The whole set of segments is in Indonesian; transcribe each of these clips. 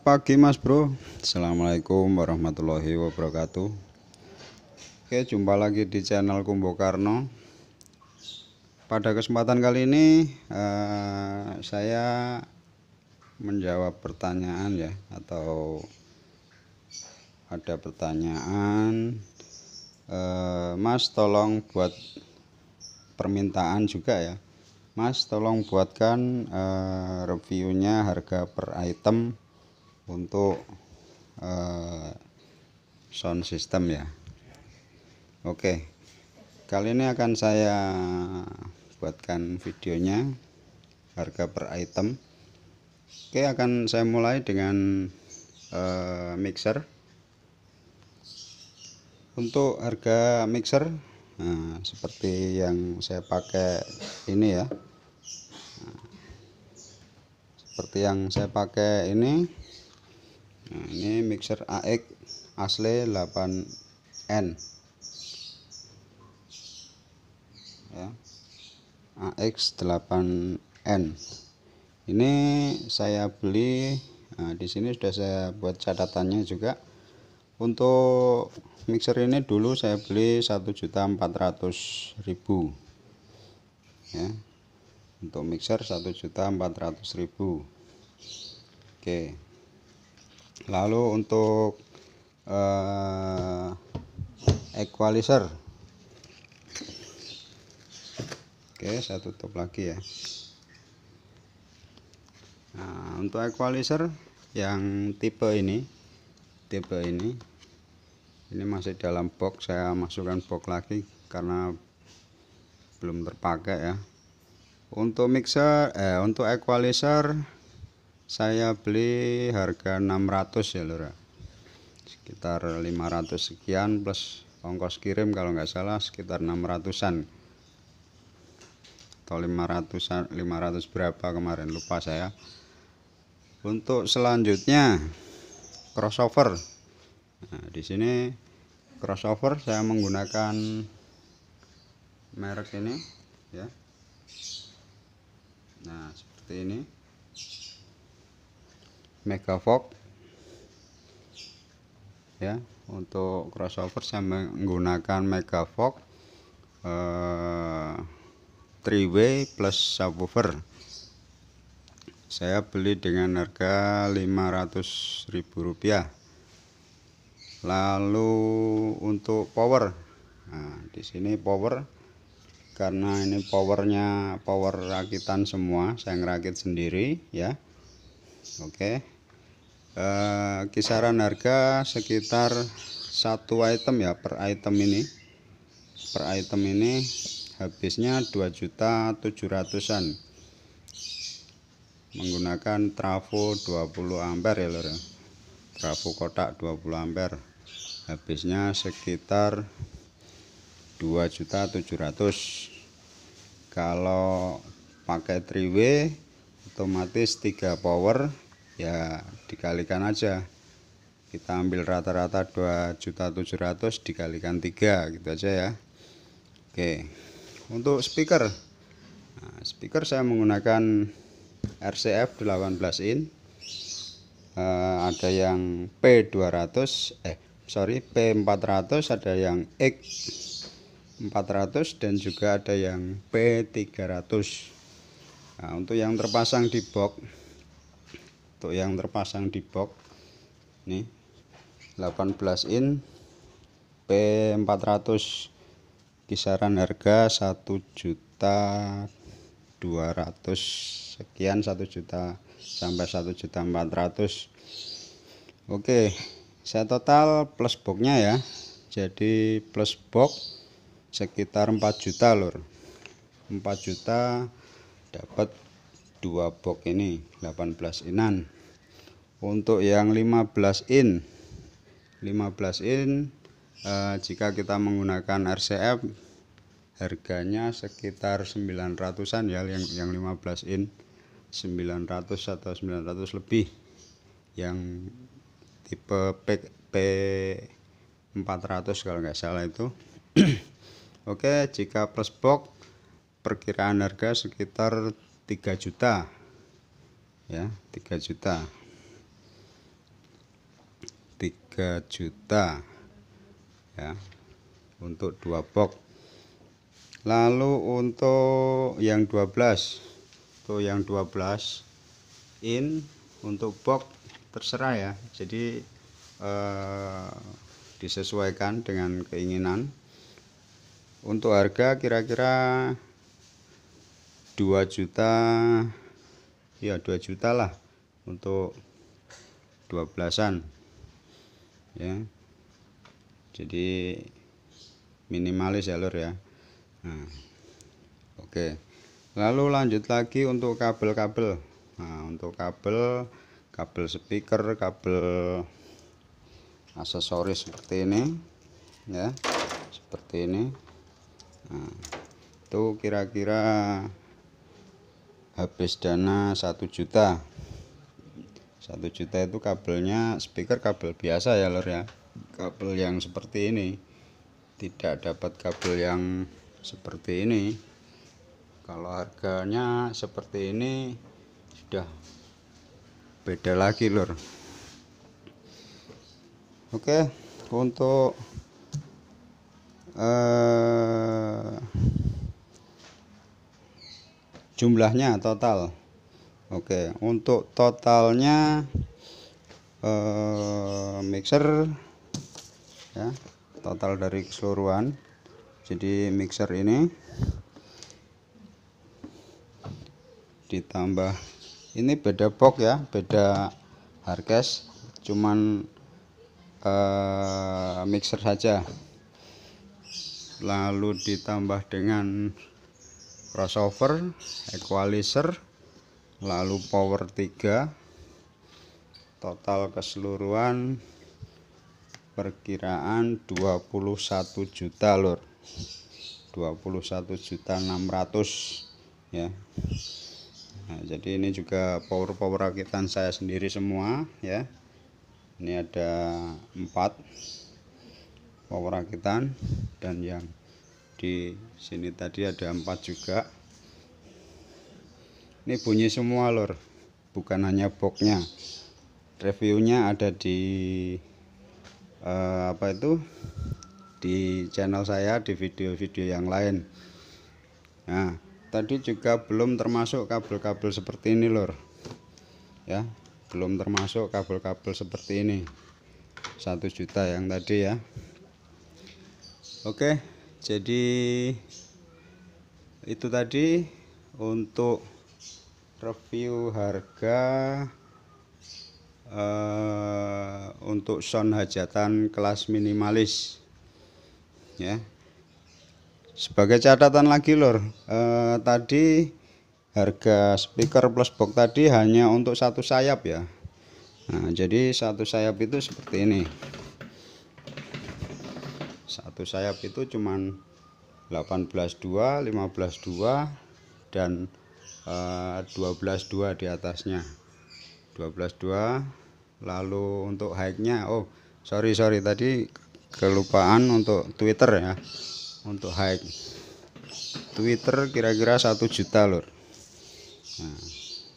pagi Mas Bro Assalamualaikum warahmatullahi wabarakatuh Oke jumpa lagi di channel Kumbokarno Pada kesempatan kali ini eh, Saya Menjawab pertanyaan ya Atau Ada pertanyaan eh, Mas tolong buat Permintaan juga ya Mas tolong buatkan uh, reviewnya harga per item untuk uh, sound system ya Oke kali ini akan saya buatkan videonya harga per item Oke akan saya mulai dengan uh, mixer untuk harga mixer nah, seperti yang saya pakai ini ya nah, seperti yang saya pakai ini nah, ini mixer AX asli 8N ya AX 8N ini saya beli nah, di sini sudah saya buat catatannya juga untuk mixer ini dulu saya beli 1.400.000 ya untuk mixer ribu Oke lalu untuk uh, equalizer oke saya tutup lagi ya nah untuk equalizer yang tipe ini tipe ini ini masih dalam box saya masukkan box lagi karena belum terpakai ya untuk mixer eh untuk equalizer saya beli harga 600 ya lura sekitar 500 sekian plus ongkos kirim kalau nggak salah sekitar 600an atau 500an 500 berapa kemarin lupa saya untuk selanjutnya crossover nah, di sini crossover saya menggunakan merek ini ya nah seperti ini megavolts ya untuk crossover saya menggunakan megavolts eh, Way plus subwoofer saya beli dengan harga Rp500.000 rupiah lalu untuk power nah, di sini power karena ini powernya power rakitan semua saya ngerakit sendiri ya Oke. Okay. Uh, eh, kisaran harga sekitar satu item ya per item ini. Per item ini habisnya 2.700-an. Menggunakan trafo 20 ampere ya, Lur. Trafo kotak 20 ampere. Habisnya sekitar 2.700. Kalau pakai triway otomatis 3 power ya dikalikan aja kita ambil rata-rata 2.700 dikalikan 3 gitu aja ya Oke untuk speaker nah, speaker saya menggunakan RCF 18 in uh, ada yang P200 eh sorry P400 ada yang X 400 dan juga ada yang P300 nah untuk yang terpasang di box untuk yang terpasang di box ini 18 in P400 kisaran harga 1 juta 200 sekian 1 juta sampai 1 juta 400 Oke saya total plus boxnya ya jadi plus box sekitar 4 juta lor 4 juta dapat dua box ini 18 inan untuk yang 15 in 15 in eh, jika kita menggunakan RCF harganya sekitar 900an ya yang yang 15 in 900 atau 900 lebih yang tipe P, P 400 kalau nggak salah itu oke jika plus box perkiraan harga sekitar 3 juta ya 3 juta 3 juta ya untuk dua box lalu untuk yang 12 tuh yang 12 in untuk box terserah ya jadi eh, disesuaikan dengan keinginan untuk harga kira-kira 2 juta ya 2 juta lah untuk 12an ya jadi minimalis ya lur ya nah, oke lalu lanjut lagi untuk kabel-kabel nah untuk kabel kabel speaker kabel aksesoris seperti ini ya seperti ini nah, itu kira-kira habis dana 1 juta 1 juta itu kabelnya speaker kabel biasa ya lor ya kabel yang seperti ini tidak dapat kabel yang seperti ini kalau harganya seperti ini sudah beda lagi lor oke untuk eh uh, jumlahnya total Oke untuk totalnya eh, mixer ya total dari keseluruhan jadi mixer ini ditambah ini beda box ya beda harkes cuman eh, mixer saja lalu ditambah dengan crossover equalizer lalu power 3 total keseluruhan perkiraan 21 juta puluh 21 juta 600 ya nah, jadi ini juga power power rakitan saya sendiri semua ya ini ada empat power rakitan dan yang di sini tadi ada empat juga ini bunyi semua lor bukan hanya boxnya reviewnya ada di eh, apa itu di channel saya di video-video yang lain nah tadi juga belum termasuk kabel-kabel seperti ini lor ya belum termasuk kabel-kabel seperti ini satu juta yang tadi ya oke jadi itu tadi untuk review harga eh, untuk sound hajatan kelas minimalis ya sebagai catatan lagi lor eh, tadi harga speaker plus box tadi hanya untuk satu sayap ya Nah jadi satu sayap itu seperti ini satu sayap itu cuman 182 152 dan 12 eh, 122 di atasnya 122 lalu untuk high oh sorry sorry tadi kelupaan untuk Twitter ya untuk high Twitter kira-kira satu -kira juta lur nah,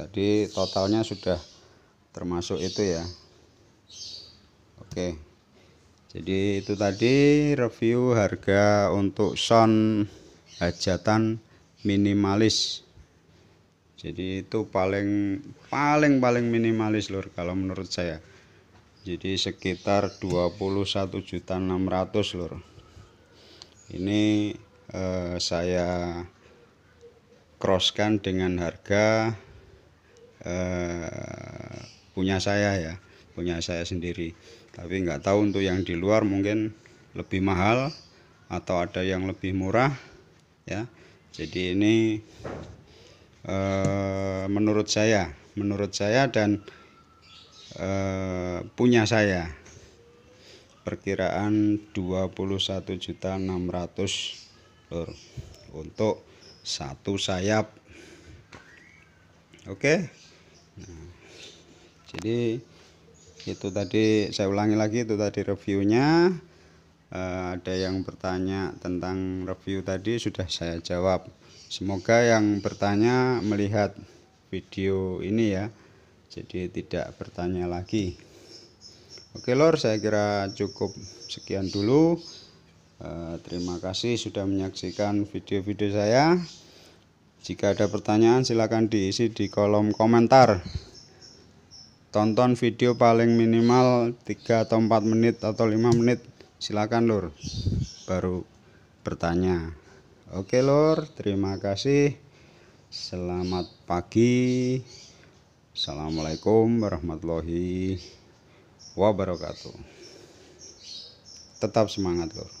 tadi totalnya sudah termasuk itu ya oke okay jadi itu tadi review harga untuk sound hajatan minimalis jadi itu paling paling paling minimalis lur kalau menurut saya jadi sekitar juta 21 600 lur ini eh, saya crosskan dengan harga eh, punya saya ya punya saya sendiri tapi nggak tahu untuk yang di luar mungkin lebih mahal atau ada yang lebih murah ya jadi ini e, menurut saya menurut saya dan e, punya saya perkiraan 21.600 untuk satu sayap oke nah, jadi itu tadi saya ulangi lagi itu tadi reviewnya e, ada yang bertanya tentang review tadi sudah saya jawab semoga yang bertanya melihat video ini ya jadi tidak bertanya lagi Oke lor saya kira cukup sekian dulu e, terima kasih sudah menyaksikan video-video saya jika ada pertanyaan silahkan diisi di kolom komentar tonton video paling minimal 3 atau 4 menit atau 5 menit silakan lur baru bertanya oke lur terima kasih selamat pagi assalamualaikum warahmatullahi wabarakatuh tetap semangat lur